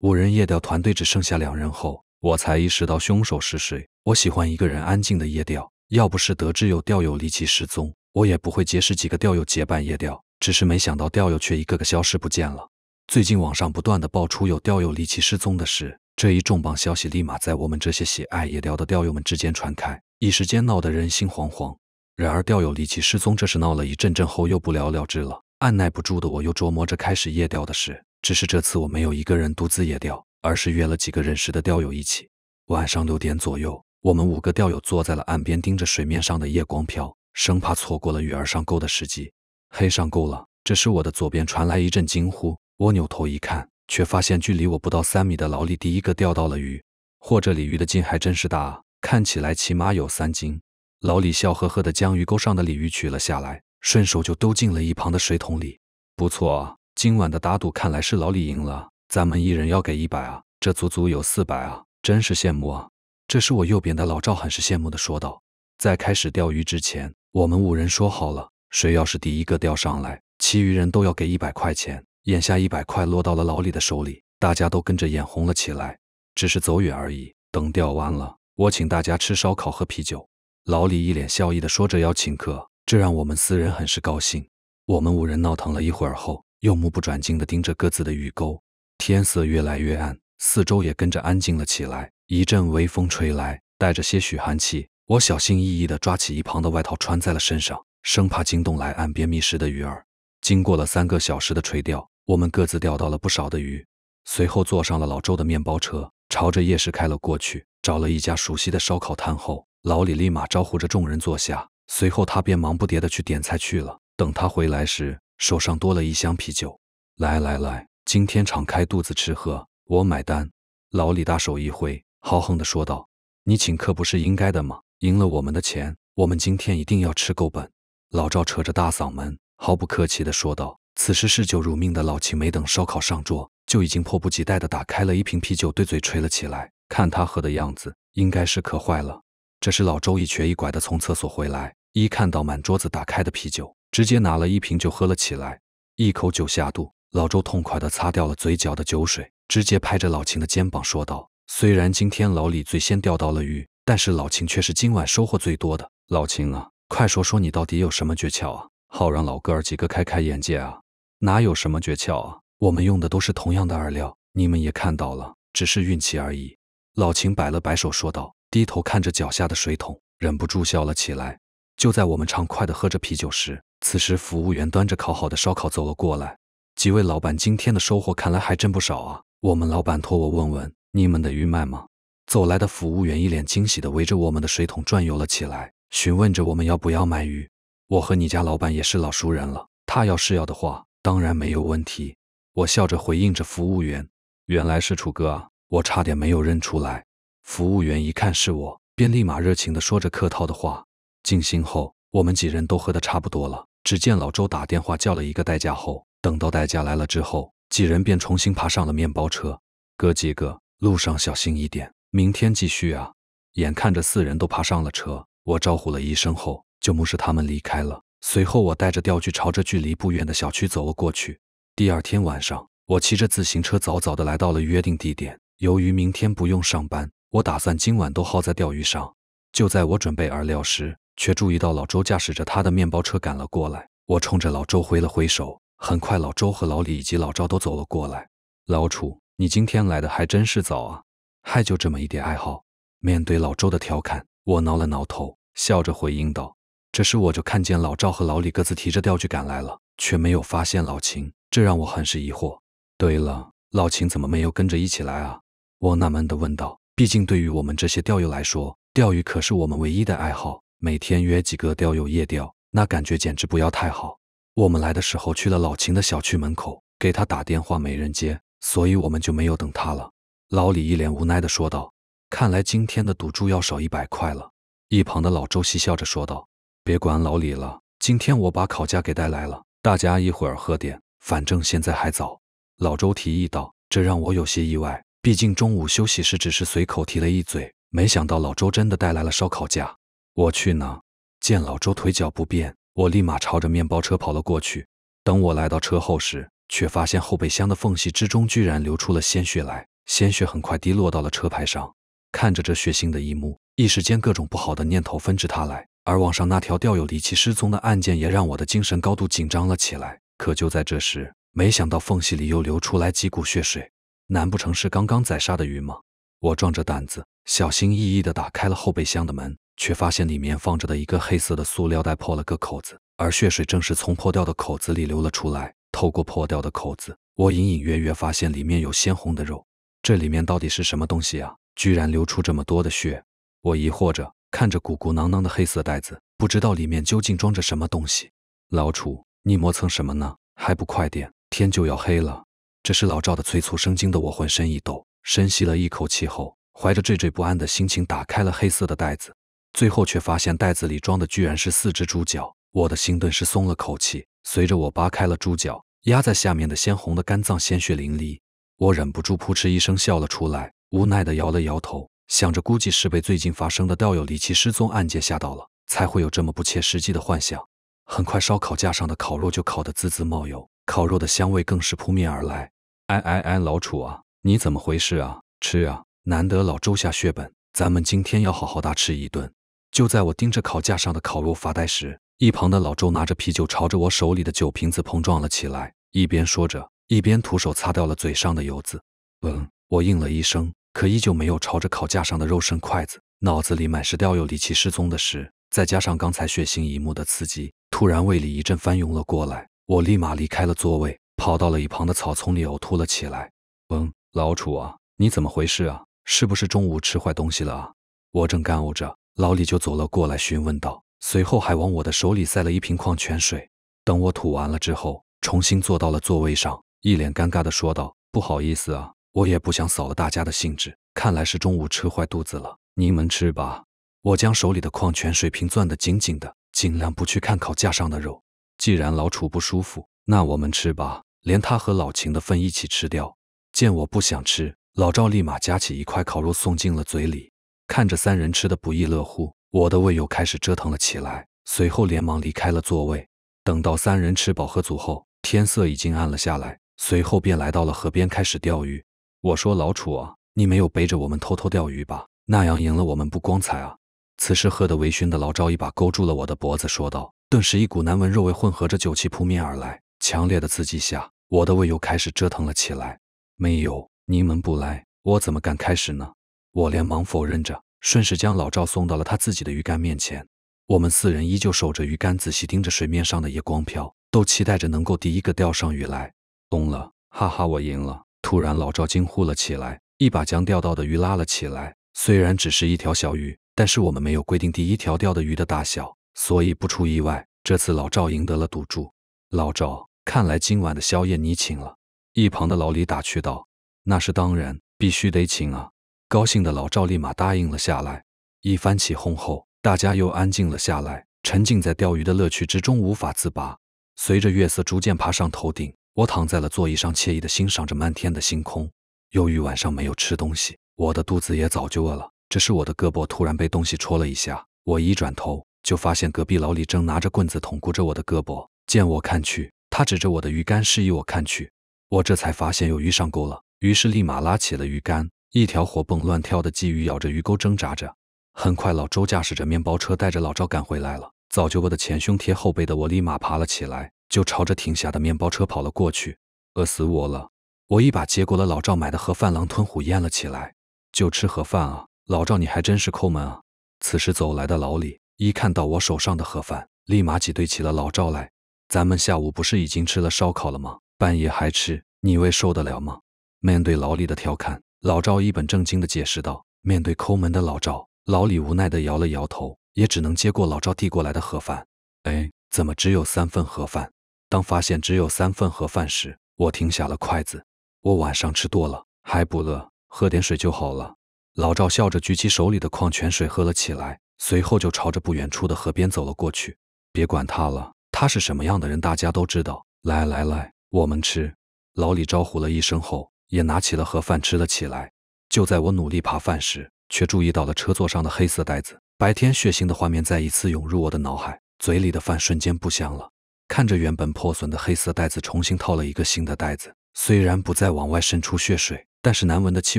五人夜钓团队只剩下两人后，我才意识到凶手是谁。我喜欢一个人安静的夜钓，要不是得知有钓友离奇失踪，我也不会结识几个钓友结伴夜钓。只是没想到钓友却一个个消失不见了。最近网上不断的爆出有钓友离奇失踪的事，这一重磅消息立马在我们这些喜爱夜钓的钓友们之间传开，一时间闹得人心惶惶。然而钓友离奇失踪，这事闹了一阵阵后又不了了之了。按耐不住的我又琢磨着开始夜钓的事。只是这次我没有一个人独自野钓，而是约了几个人识的钓友一起。晚上六点左右，我们五个钓友坐在了岸边，盯着水面上的夜光漂，生怕错过了鱼儿上钩的时机。黑上钩了。这时，我的左边传来一阵惊呼，我扭头一看，却发现距离我不到三米的老李第一个钓到了鱼。嚯，这鲤鱼的劲还真是大，啊！看起来起码有三斤。老李笑呵呵的将鱼钩上的鲤鱼取了下来，顺手就丢进了一旁的水桶里。不错啊。今晚的打赌看来是老李赢了，咱们一人要给一百啊，这足足有四百啊，真是羡慕啊！这是我右边的老赵，很是羡慕的说道。在开始钓鱼之前，我们五人说好了，谁要是第一个钓上来，其余人都要给一百块钱。眼下一百块落到了老李的手里，大家都跟着眼红了起来，只是走远而已。等钓完了，我请大家吃烧烤和啤酒。老李一脸笑意的说着要请客，这让我们四人很是高兴。我们五人闹腾了一会儿后。又目不转睛地盯着各自的鱼钩。天色越来越暗，四周也跟着安静了起来。一阵微风吹来，带着些许寒气。我小心翼翼地抓起一旁的外套穿在了身上，生怕惊动来岸边觅食的鱼儿。经过了三个小时的垂钓，我们各自钓到了不少的鱼。随后坐上了老周的面包车，朝着夜市开了过去。找了一家熟悉的烧烤摊后，老李立马招呼着众人坐下。随后他便忙不迭地去点菜去了。等他回来时。手上多了一箱啤酒，来来来，今天敞开肚子吃喝，我买单。老李大手一挥，豪横地说道：“你请客不是应该的吗？赢了我们的钱，我们今天一定要吃够本。”老赵扯着大嗓门，毫不客气地说道。此时嗜酒如命的老秦没等烧烤上桌，就已经迫不及待地打开了一瓶啤酒，对嘴吹了起来。看他喝的样子，应该是渴坏了。这时老周一瘸一拐地从厕所回来，一看到满桌子打开的啤酒。直接拿了一瓶就喝了起来，一口酒下肚，老周痛快地擦掉了嘴角的酒水，直接拍着老秦的肩膀说道：“虽然今天老李最先钓到了鱼，但是老秦却是今晚收获最多的。老秦啊，快说说你到底有什么诀窍啊？好让老哥儿几个开开眼界啊！”“哪有什么诀窍啊？我们用的都是同样的饵料，你们也看到了，只是运气而已。”老秦摆了摆手说道，低头看着脚下的水桶，忍不住笑了起来。就在我们畅快地喝着啤酒时，此时服务员端着烤好的烧烤走了过来。几位老板今天的收获看来还真不少啊！我们老板托我问问你们的鱼卖吗？走来的服务员一脸惊喜地围着我们的水桶转悠了起来，询问着我们要不要卖鱼。我和你家老板也是老熟人了，他要是要的话，当然没有问题。我笑着回应着服务员。原来是楚哥啊，我差点没有认出来。服务员一看是我，便立马热情地说着客套的话。静心后，我们几人都喝得差不多了。只见老周打电话叫了一个代驾，后等到代驾来了之后，几人便重新爬上了面包车。哥几个路上小心一点，明天继续啊！眼看着四人都爬上了车，我招呼了一声后，就目视他们离开了。随后，我带着钓具朝着距离不远的小区走了过去。第二天晚上，我骑着自行车早早的来到了约定地点。由于明天不用上班，我打算今晚都耗在钓鱼上。就在我准备饵料时，却注意到老周驾驶着他的面包车赶了过来，我冲着老周挥了挥手。很快，老周和老李以及老赵都走了过来。老楚，你今天来的还真是早啊！还就这么一点爱好？面对老周的调侃，我挠了挠头，笑着回应道：“这时我就看见老赵和老李各自提着钓具赶来了，却没有发现老秦，这让我很是疑惑。对了，老秦怎么没有跟着一起来啊？”我纳闷地问道。毕竟对于我们这些钓友来说，钓鱼可是我们唯一的爱好。每天约几个钓友夜钓，那感觉简直不要太好。我们来的时候去了老秦的小区门口，给他打电话没人接，所以我们就没有等他了。老李一脸无奈地说道：“看来今天的赌注要少一百块了。”一旁的老周嬉笑着说道：“别管老李了，今天我把烤架给带来了，大家一会儿喝点，反正现在还早。”老周提议道：“这让我有些意外，毕竟中午休息时只是随口提了一嘴，没想到老周真的带来了烧烤架。”我去呢，见老周腿脚不便，我立马朝着面包车跑了过去。等我来到车后时，却发现后备箱的缝隙之中居然流出了鲜血来，鲜血很快滴落到了车牌上。看着这血腥的一幕，一时间各种不好的念头纷至沓来，而网上那条钓友离奇失踪的案件也让我的精神高度紧张了起来。可就在这时，没想到缝隙里又流出来几股血水，难不成是刚刚宰杀的鱼吗？我壮着胆子，小心翼翼地打开了后备箱的门。却发现里面放着的一个黑色的塑料袋破了个口子，而血水正是从破掉的口子里流了出来。透过破掉的口子，我隐隐约约发现里面有鲜红的肉。这里面到底是什么东西啊？居然流出这么多的血！我疑惑着看着鼓鼓囊囊的黑色袋子，不知道里面究竟装着什么东西。老楚，你磨蹭什么呢？还不快点，天就要黑了！这是老赵的催促声惊得我浑身一抖，深吸了一口气后，怀着惴惴不安的心情打开了黑色的袋子。最后却发现袋子里装的居然是四只猪脚，我的心顿时松了口气。随着我扒开了猪脚，压在下面的鲜红的肝脏鲜血淋漓，我忍不住扑哧一声笑了出来，无奈地摇了摇头，想着估计是被最近发生的道友离奇失踪案件吓到了，才会有这么不切实际的幻想。很快，烧烤架上的烤肉就烤得滋滋冒油，烤肉的香味更是扑面而来。哎哎哎，老楚啊，你怎么回事啊？吃啊！难得老周下血本，咱们今天要好好大吃一顿。就在我盯着烤架上的烤肉发呆时，一旁的老周拿着啤酒朝着我手里的酒瓶子碰撞了起来，一边说着，一边徒手擦掉了嘴上的油渍。嗯，我应了一声，可依旧没有朝着烤架上的肉伸筷子。脑子里满是钓友离奇失踪的事，再加上刚才血腥一幕的刺激，突然胃里一阵翻涌了过来，我立马离开了座位，跑到了一旁的草丛里呕吐了起来。嗯，老楚啊，你怎么回事啊？是不是中午吃坏东西了啊？我正干呕着。老李就走了过来，询问道，随后还往我的手里塞了一瓶矿泉水。等我吐完了之后，重新坐到了座位上，一脸尴尬的说道：“不好意思啊，我也不想扫了大家的兴致，看来是中午吃坏肚子了。你们吃吧。”我将手里的矿泉水瓶攥得紧紧的，尽量不去看烤架上的肉。既然老楚不舒服，那我们吃吧，连他和老秦的份一起吃掉。见我不想吃，老赵立马夹起一块烤肉送进了嘴里。看着三人吃得不亦乐乎，我的胃又开始折腾了起来，随后连忙离开了座位。等到三人吃饱喝足后，天色已经暗了下来，随后便来到了河边开始钓鱼。我说：“老楚啊，你没有背着我们偷偷钓鱼吧？那样赢了我们不光彩啊！”此时喝得微醺的老赵一把勾住了我的脖子，说道：“顿时一股难闻肉味混合着酒气扑面而来，强烈的刺激下，我的胃又开始折腾了起来。没有你们不来，我怎么敢开始呢？”我连忙否认着，顺势将老赵送到了他自己的鱼竿面前。我们四人依旧守着鱼竿，仔细盯着水面上的夜光漂，都期待着能够第一个钓上鱼来。疯了！哈哈，我赢了！突然，老赵惊呼了起来，一把将钓到的鱼拉了起来。虽然只是一条小鱼，但是我们没有规定第一条钓的鱼的大小，所以不出意外，这次老赵赢得了赌注。老赵，看来今晚的宵夜你请了。”一旁的老李打趣道，“那是当然，必须得请啊。”高兴的老赵立马答应了下来。一番起哄后，大家又安静了下来，沉浸在钓鱼的乐趣之中，无法自拔。随着月色逐渐爬上头顶，我躺在了座椅上，惬意地欣赏着漫天的星空。由于晚上没有吃东西，我的肚子也早就饿了。只是我的胳膊突然被东西戳了一下，我一转头就发现隔壁老李正拿着棍子捅咕着我的胳膊。见我看去，他指着我的鱼竿示意我看去。我这才发现有鱼上钩了，于是立马拉起了鱼竿。一条活蹦乱跳的鲫鱼咬着鱼钩挣扎着，很快老周驾驶着面包车带着老赵赶回来了。早就饿得前胸贴后背的我立马爬了起来，就朝着停下的面包车跑了过去。饿死我了！我一把接过了老赵买的盒饭，狼吞虎咽了起来。就吃盒饭啊，老赵你还真是抠门啊！此时走来的老李一看到我手上的盒饭，立马挤兑起了老赵来：“咱们下午不是已经吃了烧烤了吗？半夜还吃，你胃受得了吗？”面对老李的调侃。老赵一本正经地解释道：“面对抠门的老赵，老李无奈地摇了摇头，也只能接过老赵递过来的盒饭。哎，怎么只有三份盒饭？”当发现只有三份盒饭时，我停下了筷子。我晚上吃多了，还不饿，喝点水就好了。老赵笑着举起手里的矿泉水喝了起来，随后就朝着不远处的河边走了过去。别管他了，他是什么样的人，大家都知道。来来来，我们吃。老李招呼了一声后。也拿起了盒饭吃了起来。就在我努力扒饭时，却注意到了车座上的黑色袋子。白天血腥的画面再一次涌入我的脑海，嘴里的饭瞬间不香了。看着原本破损的黑色袋子，重新套了一个新的袋子。虽然不再往外渗出血水，但是难闻的气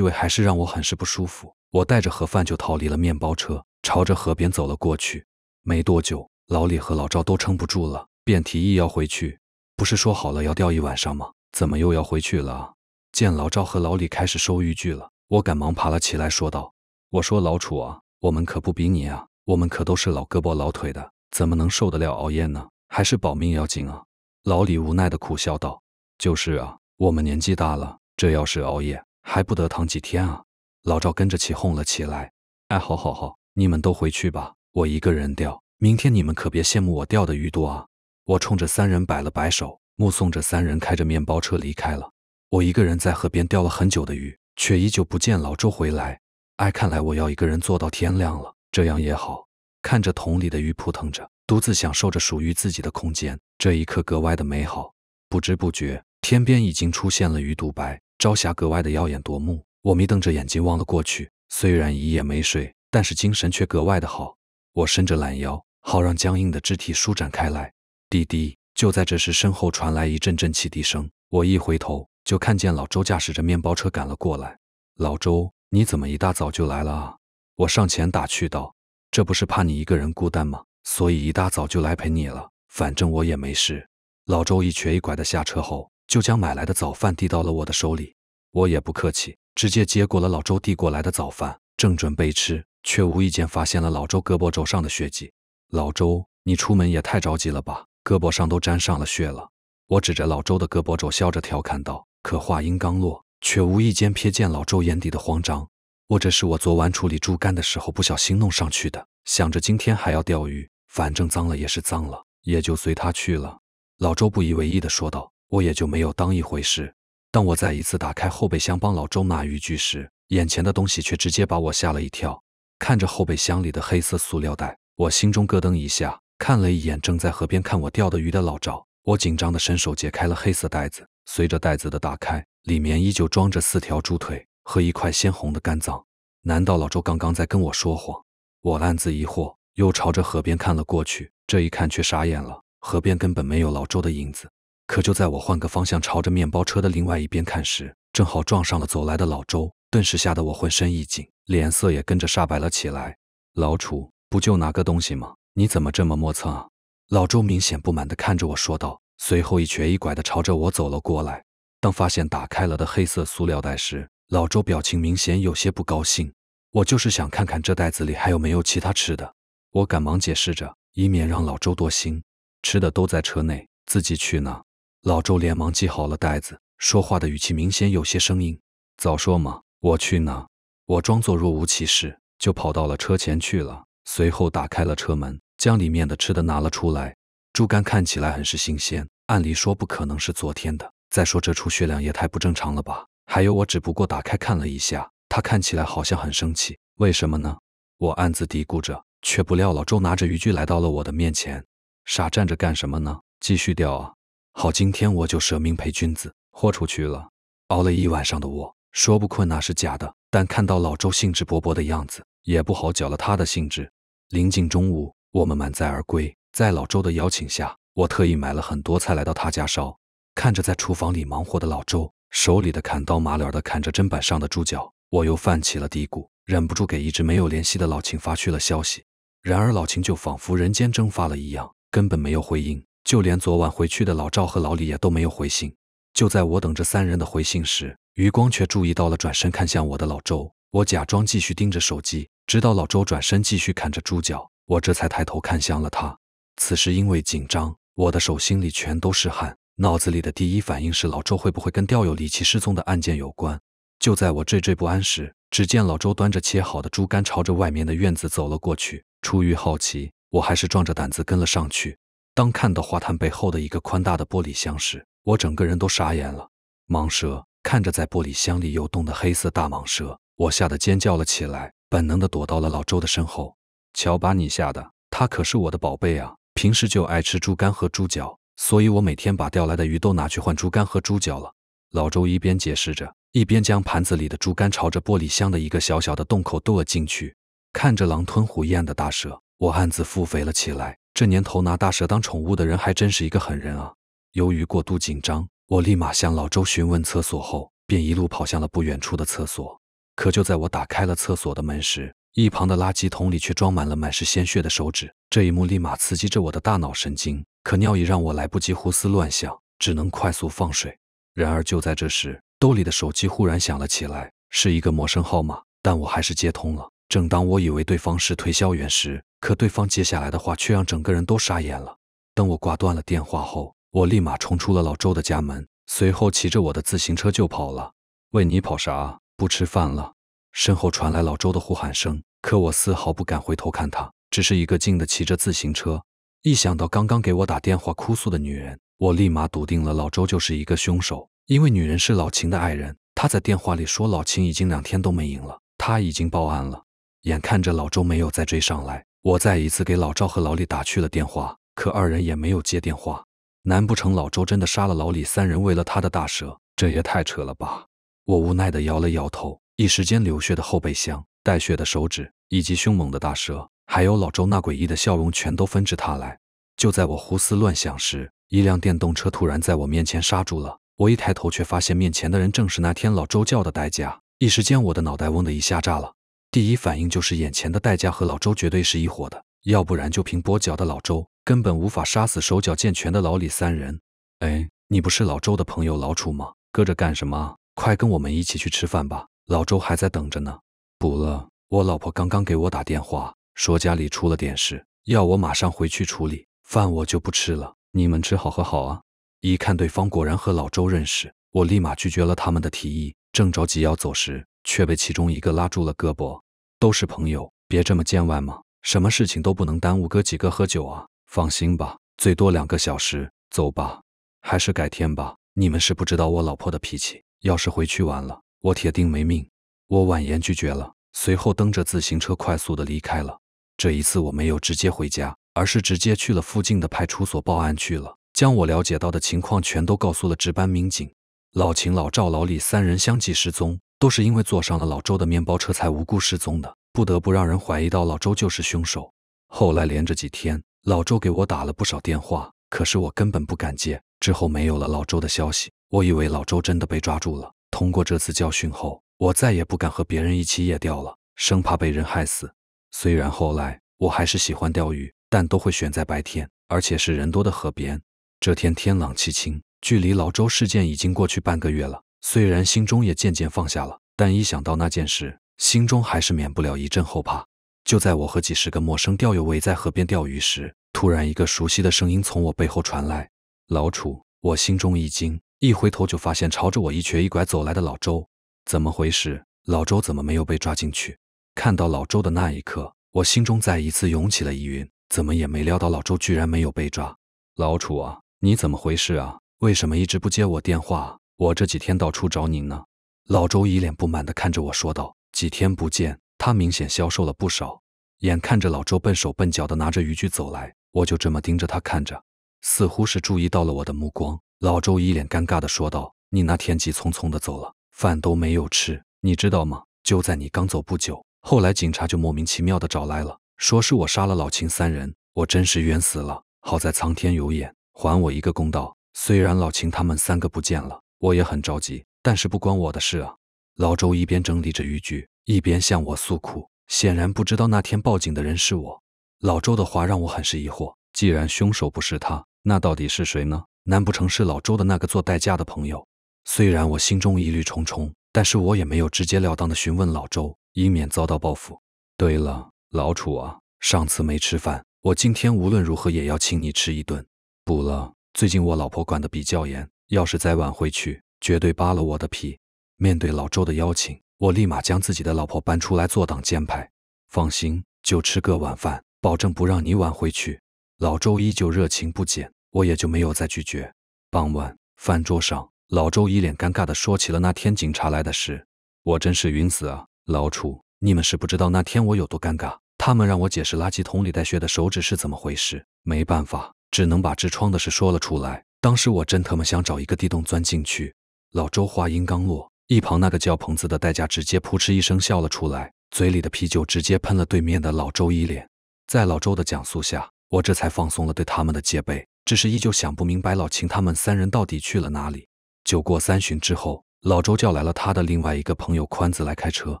味还是让我很是不舒服。我带着盒饭就逃离了面包车，朝着河边走了过去。没多久，老李和老赵都撑不住了，便提议要回去。不是说好了要钓一晚上吗？怎么又要回去了？见老赵和老李开始收渔具了，我赶忙爬了起来，说道：“我说老楚啊，我们可不比你啊，我们可都是老胳膊老腿的，怎么能受得了熬夜呢？还是保命要紧啊！”老李无奈的苦笑道：“就是啊，我们年纪大了，这要是熬夜，还不得躺几天啊？”老赵跟着起哄了起来：“哎，好好好，你们都回去吧，我一个人钓，明天你们可别羡慕我钓的鱼多啊！”我冲着三人摆了摆手，目送着三人开着面包车离开了。我一个人在河边钓了很久的鱼，却依旧不见老周回来。哎，看来我要一个人坐到天亮了。这样也好，看着桶里的鱼扑腾着，独自享受着属于自己的空间，这一刻格外的美好。不知不觉，天边已经出现了鱼肚白，朝霞格外的耀眼夺目。我眯瞪着眼睛望了过去，虽然一夜没睡，但是精神却格外的好。我伸着懒腰，好让僵硬的肢体舒展开来。滴滴，就在这时，身后传来一阵阵汽笛声。我一回头。就看见老周驾驶着面包车赶了过来。老周，你怎么一大早就来了啊？我上前打趣道：“这不是怕你一个人孤单吗？所以一大早就来陪你了。反正我也没事。”老周一瘸一拐的下车后，就将买来的早饭递到了我的手里。我也不客气，直接接过了老周递过来的早饭，正准备吃，却无意间发现了老周胳膊肘上的血迹。老周，你出门也太着急了吧，胳膊上都沾上了血了。我指着老周的胳膊肘，笑着调侃道。可话音刚落，却无意间瞥见老周眼底的慌张。或者是我昨晚处理猪肝的时候不小心弄上去的。想着今天还要钓鱼，反正脏了也是脏了，也就随他去了。老周不以为意的说道，我也就没有当一回事。当我再一次打开后备箱帮老周拿渔具时，眼前的东西却直接把我吓了一跳。看着后备箱里的黑色塑料袋，我心中咯噔一下，看了一眼正在河边看我钓的鱼的老赵，我紧张的伸手解开了黑色袋子。随着袋子的打开，里面依旧装着四条猪腿和一块鲜红的肝脏。难道老周刚刚在跟我说谎？我暗自疑惑，又朝着河边看了过去。这一看却傻眼了，河边根本没有老周的影子。可就在我换个方向朝着面包车的另外一边看时，正好撞上了走来的老周，顿时吓得我浑身一紧，脸色也跟着煞白了起来。老楚不就拿个东西吗？你怎么这么磨蹭啊？老周明显不满地看着我说道。随后一瘸一拐地朝着我走了过来。当发现打开了的黑色塑料袋时，老周表情明显有些不高兴。我就是想看看这袋子里还有没有其他吃的。我赶忙解释着，以免让老周多心。吃的都在车内，自己去拿。老周连忙系好了袋子，说话的语气明显有些生硬。早说嘛，我去拿。我装作若无其事，就跑到了车前去了，随后打开了车门，将里面的吃的拿了出来。猪肝看起来很是新鲜，按理说不可能是昨天的。再说这出血量也太不正常了吧？还有，我只不过打开看了一下，他看起来好像很生气，为什么呢？我暗自嘀咕着，却不料老周拿着渔具来到了我的面前，傻站着干什么呢？继续钓啊！好，今天我就舍命陪君子，豁出去了。熬了一晚上的我，说不困那是假的，但看到老周兴致勃勃的样子，也不好搅了他的兴致。临近中午，我们满载而归。在老周的邀请下，我特意买了很多菜来到他家烧。看着在厨房里忙活的老周，手里的砍刀麻利的砍着砧板上的猪脚，我又泛起了嘀咕，忍不住给一直没有联系的老秦发去了消息。然而老秦就仿佛人间蒸发了一样，根本没有回应。就连昨晚回去的老赵和老李也都没有回信。就在我等着三人的回信时，余光却注意到了转身看向我的老周。我假装继续盯着手机，直到老周转身继续砍着猪脚，我这才抬头看向了他。此时因为紧张，我的手心里全都是汗，脑子里的第一反应是老周会不会跟钓友离奇失踪的案件有关？就在我惴惴不安时，只见老周端着切好的猪肝，朝着外面的院子走了过去。出于好奇，我还是壮着胆子跟了上去。当看到花坛背后的一个宽大的玻璃箱时，我整个人都傻眼了。蟒蛇看着在玻璃箱里游动的黑色大蟒蛇，我吓得尖叫了起来，本能地躲到了老周的身后。瞧把你吓的，他可是我的宝贝啊！平时就爱吃猪肝和猪脚，所以我每天把钓来的鱼都拿去换猪肝和猪脚了。老周一边解释着，一边将盘子里的猪肝朝着玻璃箱的一个小小的洞口剁了进去。看着狼吞虎咽的大蛇，我暗自腹诽了起来：这年头拿大蛇当宠物的人还真是一个狠人啊！由于过度紧张，我立马向老周询问厕所后，便一路跑向了不远处的厕所。可就在我打开了厕所的门时，一旁的垃圾桶里却装满了满是鲜血的手指，这一幕立马刺激着我的大脑神经。可尿意让我来不及胡思乱想，只能快速放水。然而就在这时，兜里的手机忽然响了起来，是一个陌生号码，但我还是接通了。正当我以为对方是推销员时，可对方接下来的话却让整个人都傻眼了。等我挂断了电话后，我立马冲出了老周的家门，随后骑着我的自行车就跑了。喂，你跑啥？不吃饭了？身后传来老周的呼喊声，可我丝毫不敢回头看他，只是一个劲的骑着自行车。一想到刚刚给我打电话哭诉的女人，我立马笃定了老周就是一个凶手，因为女人是老秦的爱人。他在电话里说老秦已经两天都没影了，他已经报案了。眼看着老周没有再追上来，我再一次给老赵和老李打去了电话，可二人也没有接电话。难不成老周真的杀了老李三人，为了他的大蛇？这也太扯了吧！我无奈地摇了摇头。一时间，流血的后备箱、带血的手指，以及凶猛的大蛇，还有老周那诡异的笑容，全都纷至沓来。就在我胡思乱想时，一辆电动车突然在我面前刹住了。我一抬头，却发现面前的人正是那天老周叫的代驾。一时间，我的脑袋嗡的一下炸了。第一反应就是，眼前的代驾和老周绝对是一伙的，要不然就凭跛脚的老周，根本无法杀死手脚健全的老李三人。哎，你不是老周的朋友老楚吗？搁着干什么？快跟我们一起去吃饭吧。老周还在等着呢，不了。我老婆刚刚给我打电话，说家里出了点事，要我马上回去处理。饭我就不吃了，你们吃好喝好啊！一看对方果然和老周认识，我立马拒绝了他们的提议。正着急要走时，却被其中一个拉住了胳膊。都是朋友，别这么见外嘛。什么事情都不能耽误，哥几个喝酒啊！放心吧，最多两个小时。走吧，还是改天吧。你们是不知道我老婆的脾气，要是回去晚了。我铁定没命，我婉言拒绝了，随后蹬着自行车快速的离开了。这一次我没有直接回家，而是直接去了附近的派出所报案去了，将我了解到的情况全都告诉了值班民警。老秦、老赵、老李三人相继失踪，都是因为坐上了老周的面包车才无故失踪的，不得不让人怀疑到老周就是凶手。后来连着几天，老周给我打了不少电话，可是我根本不敢接。之后没有了老周的消息，我以为老周真的被抓住了。通过这次教训后，我再也不敢和别人一起野钓了，生怕被人害死。虽然后来我还是喜欢钓鱼，但都会选在白天，而且是人多的河边。这天天朗气清，距离老周事件已经过去半个月了。虽然心中也渐渐放下了，但一想到那件事，心中还是免不了一阵后怕。就在我和几十个陌生钓友围在河边钓鱼时，突然一个熟悉的声音从我背后传来：“老楚！”我心中一惊。一回头就发现朝着我一瘸一拐走来的老周，怎么回事？老周怎么没有被抓进去？看到老周的那一刻，我心中再一次涌起了疑云。怎么也没料到老周居然没有被抓。老楚啊，你怎么回事啊？为什么一直不接我电话我这几天到处找您呢。老周一脸不满地看着我说道：“几天不见，他明显消瘦了不少。”眼看着老周笨手笨脚地拿着渔具走来，我就这么盯着他看着，似乎是注意到了我的目光。老周一脸尴尬地说道：“你那天急匆匆的走了，饭都没有吃，你知道吗？就在你刚走不久，后来警察就莫名其妙的找来了，说是我杀了老秦三人，我真是冤死了。好在苍天有眼，还我一个公道。虽然老秦他们三个不见了，我也很着急，但是不关我的事啊。”老周一边整理着渔具，一边向我诉苦，显然不知道那天报警的人是我。老周的话让我很是疑惑：既然凶手不是他，那到底是谁呢？难不成是老周的那个做代驾的朋友？虽然我心中疑虑重重，但是我也没有直截了当的询问老周，以免遭到报复。对了，老楚啊，上次没吃饭，我今天无论如何也要请你吃一顿。不了，最近我老婆管得比较严，要是再晚回去，绝对扒了我的皮。面对老周的邀请，我立马将自己的老婆搬出来做挡箭牌。放心，就吃个晚饭，保证不让你晚回去。老周依旧热情不减。我也就没有再拒绝。傍晚饭桌上，老周一脸尴尬地说起了那天警察来的事。我真是晕死啊！老楚，你们是不知道那天我有多尴尬。他们让我解释垃圾桶里带血的手指是怎么回事，没办法，只能把痔疮的事说了出来。当时我真他妈想找一个地洞钻进去。老周话音刚落，一旁那个叫棚子的代驾直接噗嗤一声笑了出来，嘴里的啤酒直接喷了对面的老周一脸。在老周的讲述下，我这才放松了对他们的戒备。只是依旧想不明白老秦他们三人到底去了哪里。酒过三巡之后，老周叫来了他的另外一个朋友宽子来开车。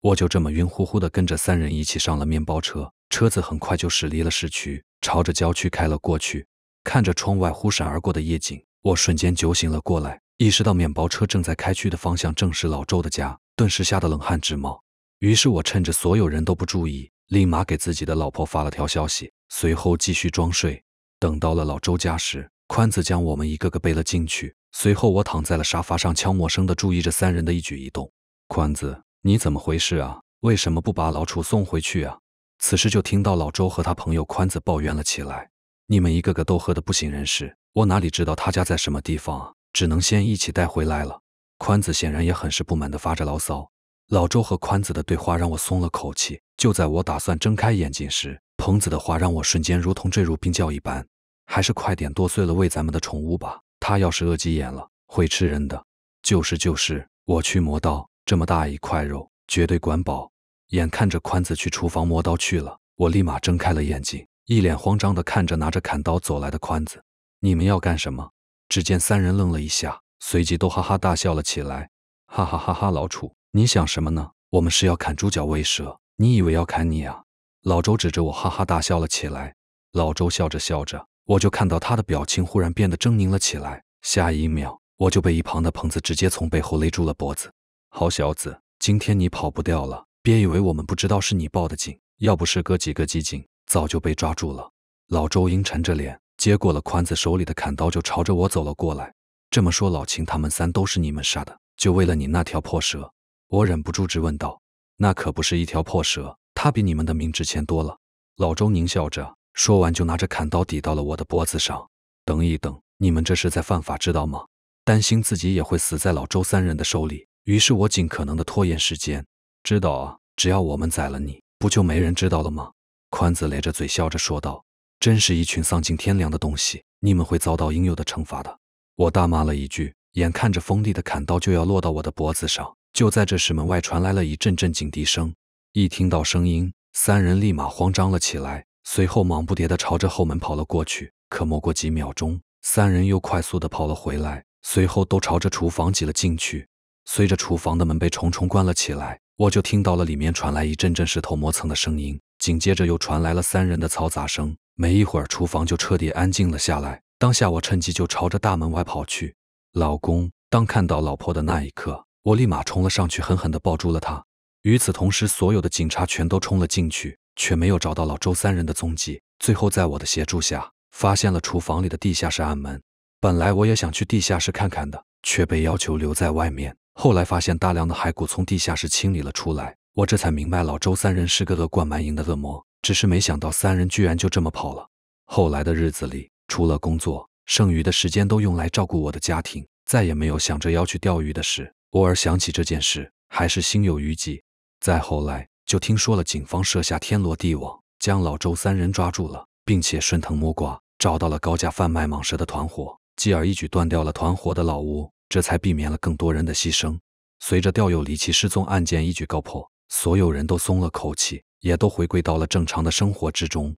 我就这么晕乎乎的跟着三人一起上了面包车。车子很快就驶离了市区，朝着郊区开了过去。看着窗外忽闪而过的夜景，我瞬间酒醒了过来，意识到面包车正在开去的方向正是老周的家，顿时吓得冷汗直冒。于是我趁着所有人都不注意，立马给自己的老婆发了条消息，随后继续装睡。等到了老周家时，宽子将我们一个个背了进去。随后，我躺在了沙发上，悄默声地注意着三人的一举一动。宽子，你怎么回事啊？为什么不把老楚送回去啊？此时就听到老周和他朋友宽子抱怨了起来：“你们一个个都喝得不省人事，我哪里知道他家在什么地方啊？只能先一起带回来了。”宽子显然也很是不满地发着牢骚。老周和宽子的对话让我松了口气。就在我打算睁开眼睛时，鹏子的话让我瞬间如同坠入冰窖一般。还是快点剁碎了喂咱们的宠物吧，它要是饿急眼了会吃人的。就是就是，我去磨刀，这么大一块肉绝对管饱。眼看着宽子去厨房磨刀去了，我立马睁开了眼睛，一脸慌张地看着拿着砍刀走来的宽子。你们要干什么？只见三人愣了一下，随即都哈哈大笑了起来。哈哈哈哈！老楚，你想什么呢？我们是要砍猪脚喂蛇，你以为要砍你啊？老周指着我哈哈大笑了起来。老周笑着笑着。我就看到他的表情忽然变得狰狞了起来，下一秒我就被一旁的棚子直接从背后勒住了脖子。好小子，今天你跑不掉了！别以为我们不知道是你报的警，要不是哥几个机警，早就被抓住了。老周阴沉着脸接过了宽子手里的砍刀，就朝着我走了过来。这么说，老秦他们三都是你们杀的？就为了你那条破蛇？我忍不住质问道。那可不是一条破蛇，它比你们的命值钱多了。老周狞笑着。说完，就拿着砍刀抵到了我的脖子上。“等一等，你们这是在犯法，知道吗？”担心自己也会死在老周三人的手里，于是我尽可能的拖延时间。“知道啊，只要我们宰了你，不就没人知道了吗？”宽子咧着嘴笑着说道，“真是一群丧尽天良的东西，你们会遭到应有的惩罚的。”我大骂了一句，眼看着锋利的砍刀就要落到我的脖子上，就在这时，门外传来了一阵阵警笛声。一听到声音，三人立马慌张了起来。随后忙不迭地朝着后门跑了过去，可没过几秒钟，三人又快速地跑了回来，随后都朝着厨房挤了进去。随着厨房的门被重重关了起来，我就听到了里面传来一阵阵石头磨蹭的声音，紧接着又传来了三人的嘈杂声。没一会儿，厨房就彻底安静了下来。当下，我趁机就朝着大门外跑去。老公，当看到老婆的那一刻，我立马冲了上去，狠狠地抱住了她。与此同时，所有的警察全都冲了进去。却没有找到老周三人的踪迹。最后，在我的协助下，发现了厨房里的地下室暗门。本来我也想去地下室看看的，却被要求留在外面。后来发现大量的骸骨从地下室清理了出来，我这才明白老周三人是个恶贯满盈的恶魔。只是没想到三人居然就这么跑了。后来的日子里，除了工作，剩余的时间都用来照顾我的家庭，再也没有想着要去钓鱼的事。偶尔想起这件事，还是心有余悸。再后来。就听说了，警方设下天罗地网，将老周三人抓住了，并且顺藤摸瓜找到了高价贩卖蟒蛇的团伙，继而一举断掉了团伙的老吴，这才避免了更多人的牺牲。随着钓友离奇失踪案件一举告破，所有人都松了口气，也都回归到了正常的生活之中。